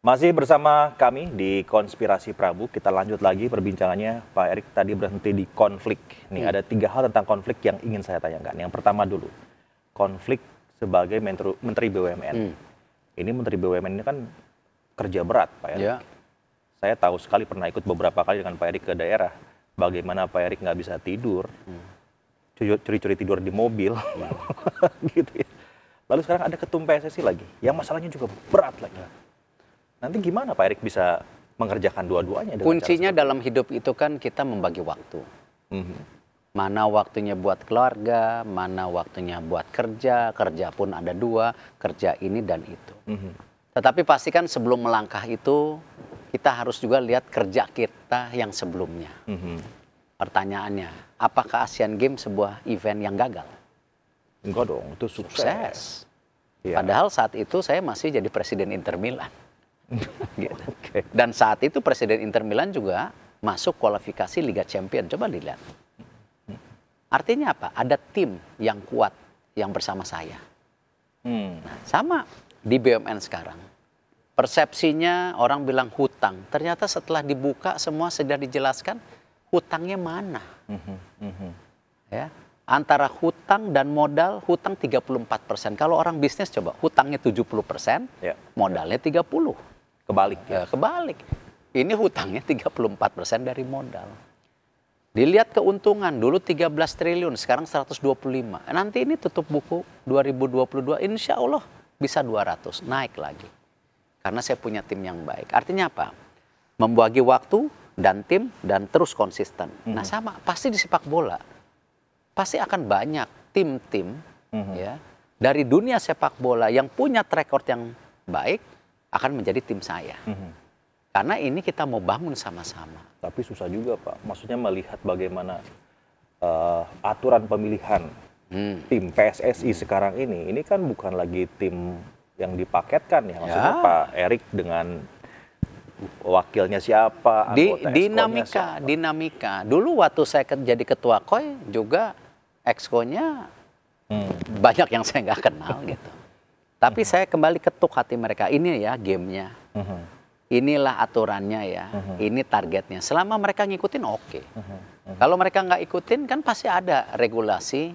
Masih bersama kami di Konspirasi Prabu, kita lanjut lagi perbincangannya. Pak Erik tadi berhenti di konflik. Nih hmm. ada tiga hal tentang konflik yang ingin saya tanyakan. Yang pertama dulu, konflik sebagai menteri, menteri BUMN. Hmm. Ini Menteri BUMN ini kan kerja berat, Pak Erik. Ya. Saya tahu sekali pernah ikut beberapa kali dengan Pak Erik ke daerah. Bagaimana Pak Erik nggak bisa tidur, hmm. curi-curi tidur di mobil, hmm. gitu ya. Lalu sekarang ada ketum PSSI lagi, yang masalahnya juga berat lagi. Ya Nanti gimana Pak Erik bisa mengerjakan dua-duanya? Kuncinya dalam hidup itu kan kita membagi waktu. Mm -hmm. Mana waktunya buat keluarga, mana waktunya buat kerja, kerja pun ada dua, kerja ini dan itu. Mm -hmm. Tetapi pastikan sebelum melangkah itu kita harus juga lihat kerja kita yang sebelumnya. Mm -hmm. Pertanyaannya, apakah Asian Games sebuah event yang gagal? Enggak dong, itu sukses. sukses. Ya. Padahal saat itu saya masih jadi presiden Inter Milan gitu. okay. Dan saat itu Presiden Inter Milan juga masuk kualifikasi Liga Champion. Coba dilihat. Artinya apa? Ada tim yang kuat yang bersama saya. Hmm. Nah, sama di BUMN sekarang. Persepsinya orang bilang hutang. Ternyata setelah dibuka semua sudah dijelaskan hutangnya mana. -hmm. -hmm. hmm. Ya, antara hutang dan modal hutang 34 persen. Kalau orang bisnis coba hutangnya 70 persen, ya. modalnya 30. Kebalik ya. Eh, kebalik. Ini hutangnya 34% dari modal. Dilihat keuntungan dulu 13 triliun, sekarang 125. Nanti ini tutup buku 2022, insya Allah bisa 200, naik lagi. Karena saya punya tim yang baik. Artinya apa? Membagi waktu dan tim dan terus konsisten. Mm -hmm. Nah mhm. sama, pasti di sepak bola pasti akan banyak tim-tim mm -hmm. ya dari dunia sepak bola yang punya track record yang baik akan menjadi tim saya. Mm-hmm. Karena ini kita mau bangun sama-sama. Tapi susah juga Pak, maksudnya melihat bagaimana uh, aturan pemilihan hmm. tim PSSI hmm. sekarang ini, ini kan bukan lagi tim yang dipaketkan ya, maksudnya ya. Pak Erik dengan wakilnya siapa, Di, dinamika, siapa. dinamika. Dulu waktu saya jadi ketua koi juga exco-nya hmm. banyak yang saya nggak kenal gitu. Tapi iya. saya kembali ketuk hati mereka. Ini ya gamenya. Mhm. Inilah aturannya ya. Mhm. Ini targetnya. Selama mereka ngikutin oke. Okay. Mhm. Kalau mereka nggak ikutin kan pasti ada regulasi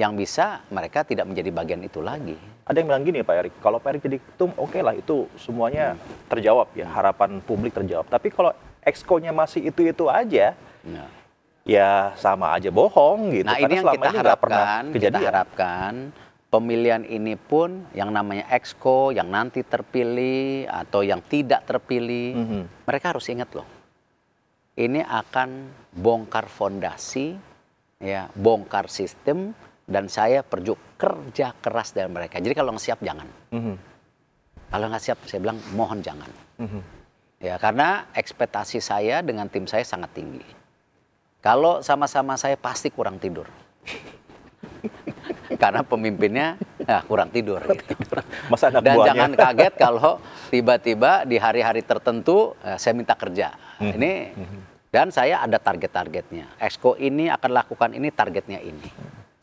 yang bisa mereka tidak menjadi bagian itu lagi. Ada yang bilang gini Pak Erik, kalau Pak Erik jadi ketum oke okay lah itu semuanya hmm. terjawab ya harapan publik terjawab. Tapi kalau exco-nya masih itu itu aja, nah. ya sama aja bohong gitu. Nah Karena ini yang kita harapkan, pernah kita harapkan pemilihan ini pun yang namanya exco, yang nanti terpilih atau yang tidak terpilih, mm -hmm. mereka harus ingat loh, ini akan bongkar fondasi, ya bongkar sistem, dan saya perju kerja keras dari mereka. Jadi kalau nggak siap jangan, mm -hmm. kalau nggak siap saya bilang mohon jangan, mm -hmm. ya karena ekspektasi saya dengan tim saya sangat tinggi. Kalau sama-sama saya pasti kurang tidur karena pemimpinnya ya, kurang tidur. Gitu. Mas anak Dan buahnya. jangan kaget kalau tiba-tiba di hari-hari tertentu eh, saya minta kerja. Hmm. Ini hmm. dan saya ada target-targetnya. Exco ini akan lakukan ini targetnya ini.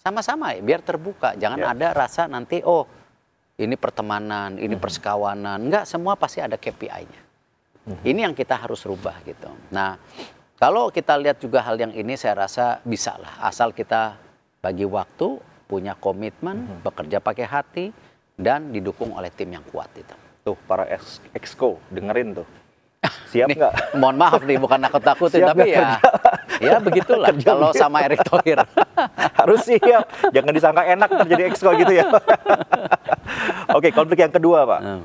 Sama-sama ya, biar terbuka. Jangan yeah. ada rasa nanti oh ini pertemanan, ini hmm. persekawanan. Enggak, semua pasti ada KPI-nya. Hmm. Ini yang kita harus rubah gitu. Nah, kalau kita lihat juga hal yang ini saya rasa bisa lah asal kita bagi waktu punya komitmen, mm-hmm. bekerja pakai hati, dan didukung oleh tim yang kuat itu. Tuh para ex exco dengerin tuh. Siap nggak? Mohon maaf nih, bukan aku takut tapi ya, ya begitulah. kalau sama Erick Thohir harus siap. Jangan disangka enak terjadi exco gitu ya. Oke, konflik yang kedua pak. Hmm.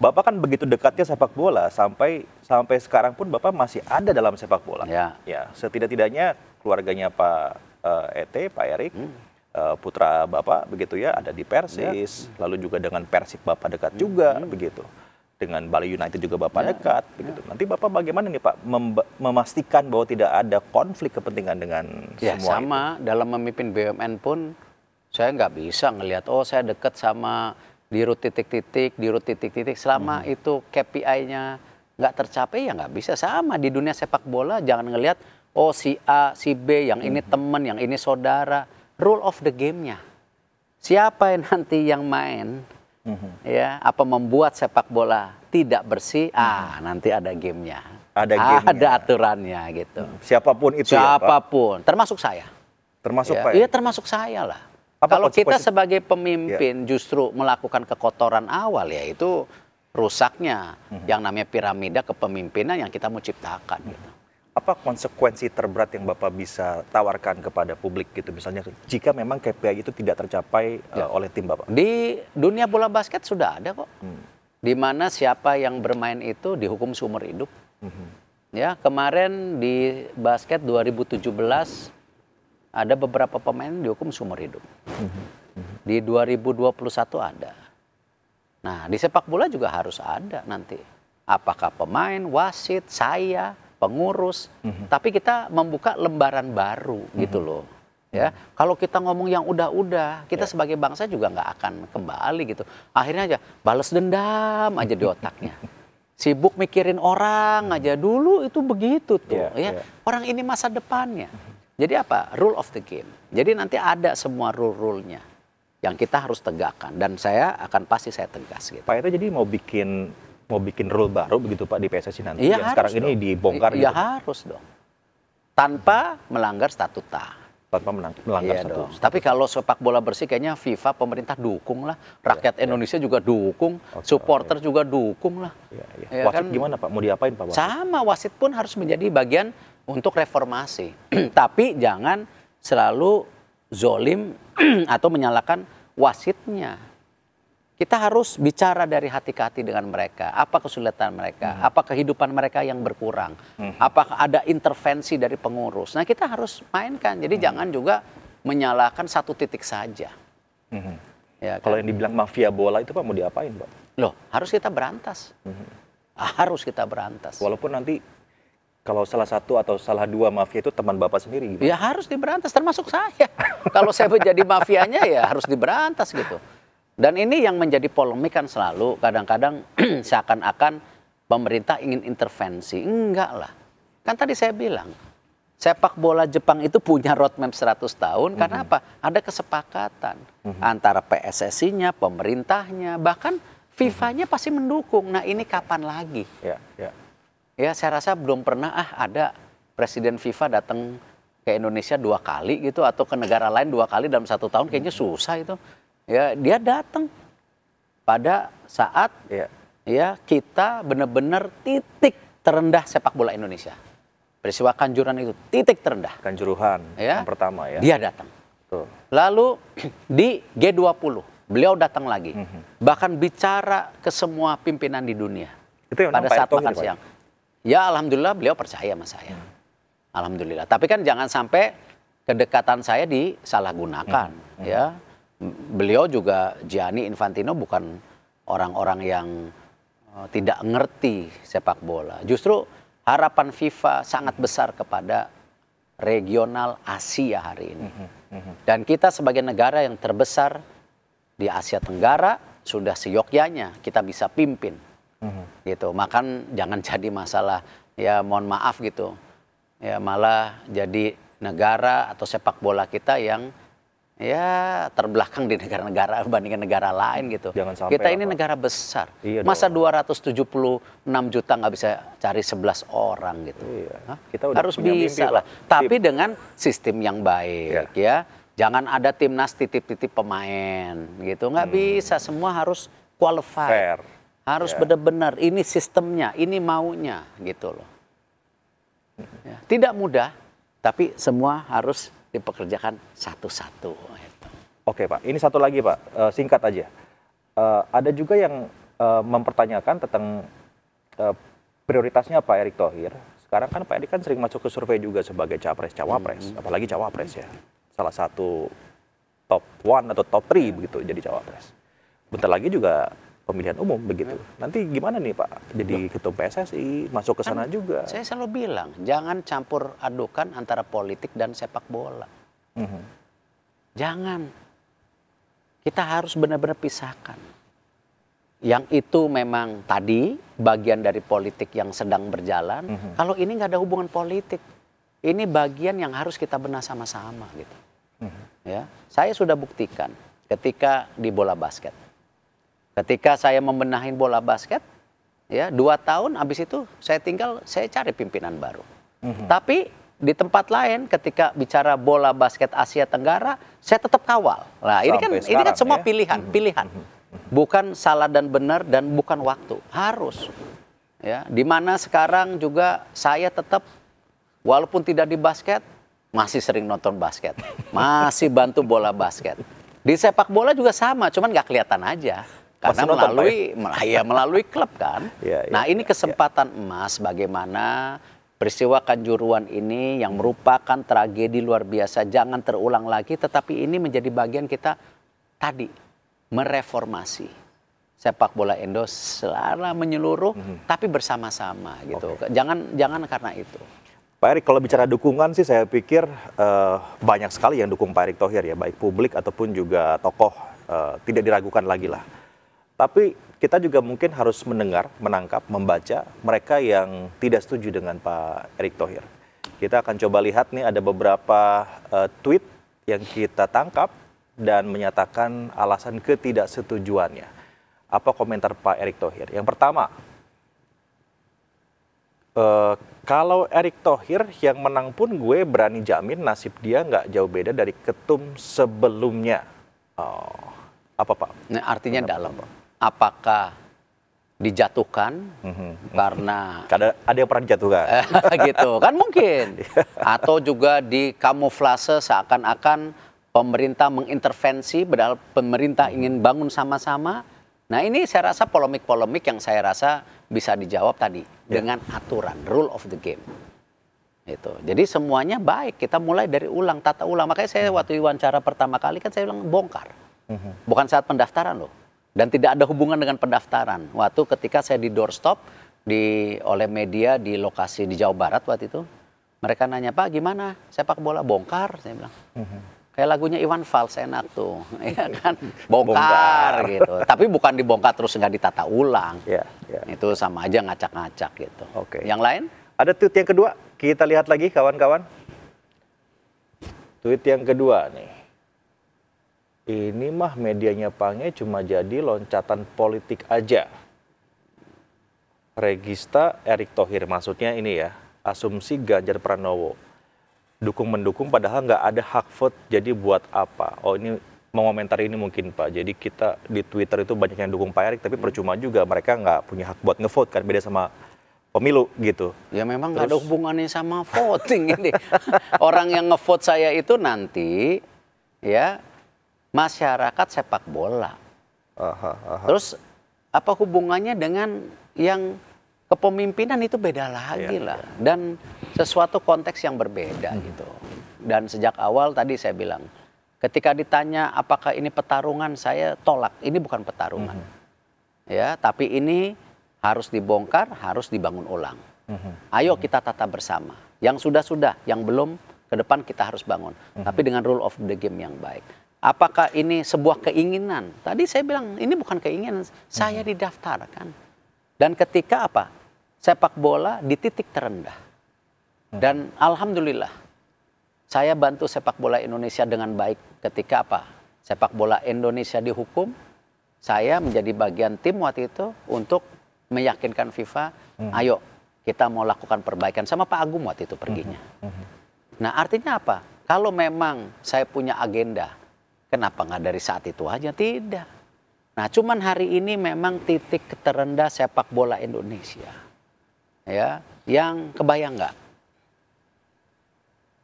Bapak kan begitu dekatnya sepak bola sampai sampai sekarang pun bapak masih ada dalam sepak bola. Ya. ya setidak-tidaknya keluarganya Pak uh, eh, ET, Pak Erik, hmm Eh, putra bapak begitu ya ada di ya. Persis, ya. lalu juga dengan Persib bapak dekat hmm. juga hmm. begitu. Dengan Bali United juga bapak ya. dekat begitu. Ya. Nanti bapak bagaimana nih Pak Mem memastikan bahwa tidak ada konflik kepentingan dengan ya, semua sama itu? dalam memimpin BUMN pun saya nggak bisa ngelihat oh saya dekat sama di rut titik-titik, di rut titik-titik selama hmm. itu KPI-nya nggak tercapai ya nggak bisa sama di dunia sepak bola jangan ngelihat oh si A, si B, yang ini hmm. teman, yang ini saudara rule of the game-nya. Siapa yang nanti yang main, mm-hmm. ya, apa membuat sepak bola tidak bersih, mm ah nanti ada gamenya. Ada gamenya. Ada aturannya gitu. Hmm. Siapapun itu Siapapun, ya, Pak? termasuk saya. Termasuk ya. Pak? Ya? Iya termasuk saya lah. Apa Kalau kita sebagai pemimpin ya. justru melakukan kekotoran awal ya itu rusaknya mm-hmm. yang namanya piramida kepemimpinan yang kita mau ciptakan. Mm-hmm. Gitu apa konsekuensi terberat yang Bapak bisa tawarkan kepada publik gitu misalnya jika memang KPI itu tidak tercapai ya. uh, oleh tim Bapak? Di dunia bola basket sudah ada kok. Hmm. Di mana siapa yang bermain itu dihukum seumur hidup. Hmm. Ya, kemarin di basket 2017 ada beberapa pemain dihukum seumur hidup. Hmm. Hmm. Di 2021 ada. Nah, di sepak bola juga harus ada nanti. Apakah pemain, wasit, saya, pengurus, mm-hmm. tapi kita membuka lembaran baru mm-hmm. gitu loh. Ya, kalau kita ngomong yang udah-udah, kita yeah. sebagai bangsa juga nggak akan kembali gitu. Akhirnya aja balas dendam aja di otaknya. Sibuk mikirin orang aja dulu itu begitu tuh yeah, ya. Yeah. Ya. Orang ini masa depannya. Mhm. Jadi apa? Rule of the game. Jadi nanti ada semua rule rulenya yang kita harus tegakkan dan saya akan pasti saya tegas gitu. Pak itu jadi mau bikin mau bikin rule baru begitu Pak di PSSI nanti ya, yang sekarang dong. ini dibongkar ya, gitu. Ya harus dong. Tanpa melanggar statuta. Tanpa melanggar ya statuta. Tapi kalau sepak bola bersih kayaknya FIFA pemerintah dukung lah, iya, rakyat ya, Indonesia ya. juga dukung, okay, supporter okay. juga dukung lah. Ya, ya. Ya, wasit kan? gimana Pak? Mau diapain Pak? Wasit? Sama wasit pun harus menjadi bagian untuk reformasi. Tapi jangan selalu zolim atau menyalahkan wasitnya kita harus bicara dari hati ke hati dengan mereka. Apa kesulitan mereka? Hmm. Apa kehidupan mereka yang berkurang? Hmm. Apakah ada intervensi dari pengurus? Nah, kita harus mainkan. Jadi hmm. jangan juga menyalahkan satu titik saja. Hmm. Ya, kan? Kalau yang dibilang mafia bola itu Pak mau diapain, Pak? Loh, harus kita berantas. Hmm. Harus kita berantas. Walaupun nanti kalau salah satu atau salah dua mafia itu teman bapak sendiri gitu. Ya harus diberantas termasuk saya. kalau saya menjadi mafianya ya harus diberantas gitu. Dan ini yang menjadi polemik kan selalu kadang-kadang seakan-akan pemerintah ingin intervensi. Enggak lah. Kan tadi saya bilang, sepak bola Jepang itu punya roadmap 100 tahun mm -hmm. karena mm-hmm. apa? Ada kesepakatan mm -hmm. antara PSSI-nya, pemerintahnya, bahkan FIFA-nya mm-hmm. pasti mendukung. Nah, ini kapan lagi? Ya, ya. ya saya rasa belum pernah ah ada presiden FIFA datang ke Indonesia dua kali gitu atau ke negara lain dua kali dalam satu tahun kayaknya mm-hmm. susah itu ya dia datang pada saat ya, ya kita benar-benar titik terendah sepak bola Indonesia. Peristiwa Kanjuran itu titik terendah. Kanjuruhan ya, yang pertama ya. Dia datang. Tuh. Lalu di G20 beliau datang lagi. Mm -hmm. Bahkan bicara ke semua pimpinan di dunia. Itu yang pada saat makan gitu, siang. Ya alhamdulillah beliau percaya sama saya. Hmm. Alhamdulillah. Tapi kan jangan sampai kedekatan saya disalahgunakan hmm. ya beliau juga Gianni Infantino bukan orang-orang yang eh, tidak ngerti sepak bola. Justru harapan FIFA sangat besar kepada regional Asia hari ini. Mhm, mhm. Dan kita sebagai negara yang terbesar di Asia Tenggara sudah seyogyanya kita bisa pimpin. Mhm. Gitu. Makan jangan jadi masalah ya mohon maaf gitu. Ya malah jadi negara atau sepak bola kita yang ya terbelakang di negara-negara bandingkan negara lain gitu. Jangan sampai kita ini apa? negara besar. Iya Masa dong. 276 juta nggak bisa cari 11 orang gitu. Iya. Hah? Kita udah harus bisa lah. Tapi dengan sistem yang baik iya. ya. Jangan ada timnas titip-titip pemain gitu. nggak hmm. bisa semua harus qualified. Fair. Harus yeah. benar-benar ini sistemnya, ini maunya gitu loh. Ya. Tidak mudah, tapi semua harus dipekerjakan satu-satu. Gitu. Oke Pak, ini satu lagi Pak, eh, singkat aja. Eh, ada juga yang eh, mempertanyakan tentang prioritasnya Pak Erick Thohir. Sekarang kan Pak Erick kan sering masuk ke survei juga sebagai capres-cawapres, hmm. apalagi cawapres ya. Salah satu top one atau top three begitu jadi cawapres. Bentar lagi juga pemilihan umum begitu. Ya. Nanti gimana nih Pak jadi Loh. Ya. ketum PSSI masuk ke kan sana kan, juga? Saya selalu bilang jangan campur adukan antara politik dan sepak bola. Hmm. Jangan. Kita harus benar-benar pisahkan. Yang itu memang tadi bagian dari politik yang sedang berjalan. Hmm. Kalau ini nggak ada hubungan politik, ini bagian yang harus kita benah sama-sama gitu. Hmm. Ya, saya sudah buktikan ketika di bola basket Ketika saya membenahin bola basket, ya dua tahun habis itu saya tinggal, saya cari pimpinan baru. Mm -hmm. Tapi di tempat lain ketika bicara bola basket Asia Tenggara, saya tetap kawal. Nah ini kan sekarang, ini kan semua ya? pilihan, mm -hmm. pilihan, mhm. Mhm. bukan salah dan benar dan bukan waktu, harus. Ya, mana sekarang juga saya tetap walaupun tidak di basket masih sering nonton basket, masih bantu bola basket. Di sepak bola juga sama, cuman nggak kelihatan aja karena Masih melalui ya? Iya, melalui klub kan. ya, ya, nah ini kesempatan ya. emas bagaimana peristiwa kanjuruan ini yang merupakan tragedi luar biasa jangan terulang lagi tetapi ini menjadi bagian kita tadi mereformasi sepak bola Indo secara menyeluruh -hmm. tapi bersama-sama gitu. Okay. Jangan jangan karena itu. Pak Erick, kalau bicara dukungan sih saya pikir uh, banyak sekali yang dukung Pak Erick Thohir ya, baik publik ataupun juga tokoh uh, tidak diragukan lagi lah. Tapi kita juga mungkin harus mendengar, menangkap, membaca mereka yang tidak setuju dengan Pak Erick Thohir. Kita akan coba lihat nih ada beberapa uh, tweet yang kita tangkap dan menyatakan alasan ketidaksetujuannya. Apa komentar Pak Erick Thohir? Yang pertama, uh, kalau Erick Thohir yang menang pun gue berani jamin nasib dia nggak jauh beda dari ketum sebelumnya. Oh, apa Pak? Nah, artinya Kenapa? dalam Pak apakah dijatuhkan mm-hmm. karena ada ada yang pernah dijatuhkan gitu kan mungkin iya. atau juga di kamuflase seakan-akan pemerintah mengintervensi padahal pemerintah ingin mhm. bangun sama-sama nah ini saya rasa polemik-polemik yang saya rasa bisa dijawab tadi yeah. dengan aturan rule of the game itu jadi semuanya baik kita mulai dari ulang tata ulang makanya saya mhm. waktu wawancara pertama kali kan saya bilang bongkar mm-hmm. bukan saat pendaftaran loh dan tidak ada hubungan dengan pendaftaran. Waktu ketika saya di doorstop di oleh media di lokasi di Jawa Barat waktu itu, mereka nanya Pak gimana sepak bola bongkar, saya bilang. Kayak lagunya Iwan Fals enak tuh, ya kan? Bongkar, bongkar. gitu. Tapi bukan dibongkar terus nggak ditata ulang. Yeah, yeah. Itu sama aja ngacak-ngacak gitu. Oke. Yang lain? Ada tweet yang kedua. Kita lihat lagi kawan-kawan. Tweet yang kedua nih ini mah medianya Pange cuma jadi loncatan politik aja. Regista Erick Thohir maksudnya ini ya, asumsi Ganjar Pranowo. Dukung-mendukung padahal nggak ada hak vote, jadi buat apa? Oh ini mengomentari ini mungkin Pak, jadi kita di Twitter itu banyak yang dukung Pak Erick, tapi hmm. percuma juga mereka nggak punya hak buat ngevote kan, beda sama pemilu gitu. Ya memang nggak ada hubungannya sama voting ini. Orang yang ngevote saya itu nanti ya masyarakat sepak bola. Aha, aha. Terus apa hubungannya dengan yang kepemimpinan itu beda lagi iya, lah iya. dan sesuatu konteks yang berbeda hmm. gitu. Dan sejak awal tadi saya bilang, ketika ditanya apakah ini petarungan saya tolak. Ini bukan petarungan. Hmm. Ya, tapi ini harus dibongkar, harus dibangun ulang. Hmm. Ayo hmm. kita tata bersama. Yang sudah-sudah, yang belum ke depan kita harus bangun. Hmm. Tapi dengan rule of the game yang baik. Apakah ini sebuah keinginan? Tadi saya bilang ini bukan keinginan, saya hmm. didaftarkan. Dan ketika apa? Sepak bola di titik terendah. Hmm. Dan alhamdulillah saya bantu sepak bola Indonesia dengan baik ketika apa? Sepak bola Indonesia dihukum, saya menjadi bagian tim waktu itu untuk meyakinkan FIFA, hmm. ayo kita mau lakukan perbaikan sama Pak Agung waktu itu perginya. Nah, artinya apa? Kalau memang saya punya agenda, Kenapa nggak dari saat itu aja? Tidak. Nah, cuman hari ini memang titik terendah sepak bola Indonesia. Ya, yang kebayang nggak?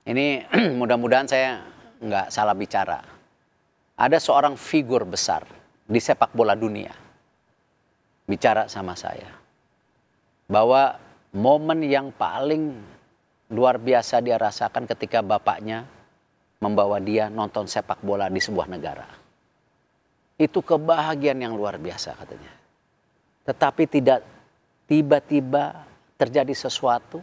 Ini mudah-mudahan saya nggak salah bicara. Ada seorang figur besar di sepak bola dunia bicara sama saya bahwa momen yang paling luar biasa dia rasakan ketika bapaknya membawa dia nonton sepak bola di sebuah negara. Itu kebahagiaan yang luar biasa katanya. Tetapi tidak tiba-tiba terjadi sesuatu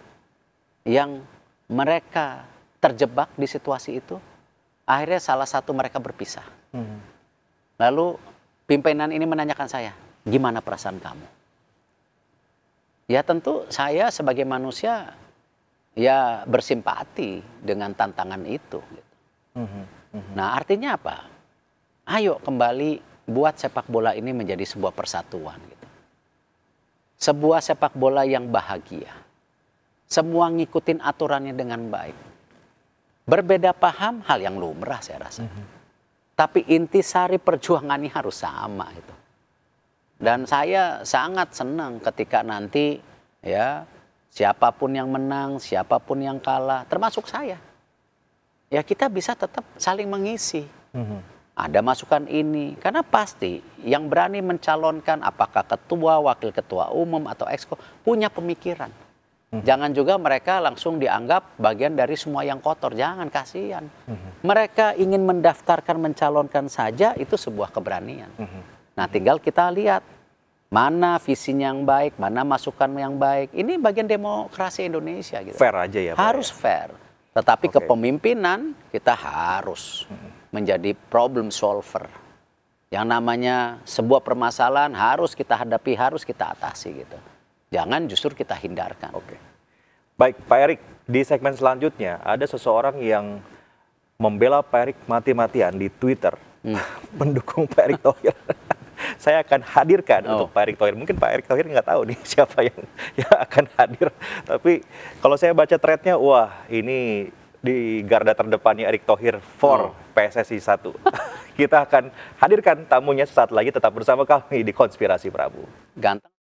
yang mereka terjebak di situasi itu. Akhirnya salah satu mereka berpisah. Hmm. Lalu pimpinan ini menanyakan saya, gimana perasaan kamu? Ya tentu saya sebagai manusia ya bersimpati dengan tantangan itu. Nah, artinya apa? Ayo kembali buat sepak bola ini menjadi sebuah persatuan gitu. Sebuah sepak bola yang bahagia. Semua ngikutin aturannya dengan baik. Berbeda paham hal yang lumrah saya rasa. Mm -hmm. Tapi sari perjuangan ini harus sama itu. Dan saya sangat senang ketika nanti ya siapapun yang menang, siapapun yang kalah, termasuk saya ya kita bisa tetap saling mengisi. Mm-hmm. Ada masukan ini, karena pasti yang berani mencalonkan apakah ketua, wakil ketua umum atau exco punya pemikiran. Mm-hmm. Jangan juga mereka langsung dianggap bagian dari semua yang kotor. Jangan kasihan. Mm-hmm. Mereka ingin mendaftarkan, mencalonkan saja itu sebuah keberanian. Mm-hmm. Nah, tinggal kita lihat mana visinya yang baik, mana masukan yang baik. Ini bagian demokrasi Indonesia gitu. Fair aja ya. Harus ya. fair. Tetapi okay. kepemimpinan kita harus menjadi problem solver. Yang namanya sebuah permasalahan harus kita hadapi, harus kita atasi gitu. Jangan justru kita hindarkan. Oke. Okay. Baik, Pak Erik, di segmen selanjutnya ada seseorang yang membela Pak Erik mati-matian di Twitter. Hmm. Pendukung Pak Erik Thohir. saya akan hadirkan oh. untuk Pak Erick Thohir. Mungkin Pak Erick Thohir nggak tahu nih siapa yang yang akan hadir. Tapi kalau saya baca threadnya, wah ini di garda terdepannya Erick Thohir for oh. PSSI 1. Kita akan hadirkan tamunya sesaat lagi tetap bersama kami di Konspirasi Prabu. Ganteng.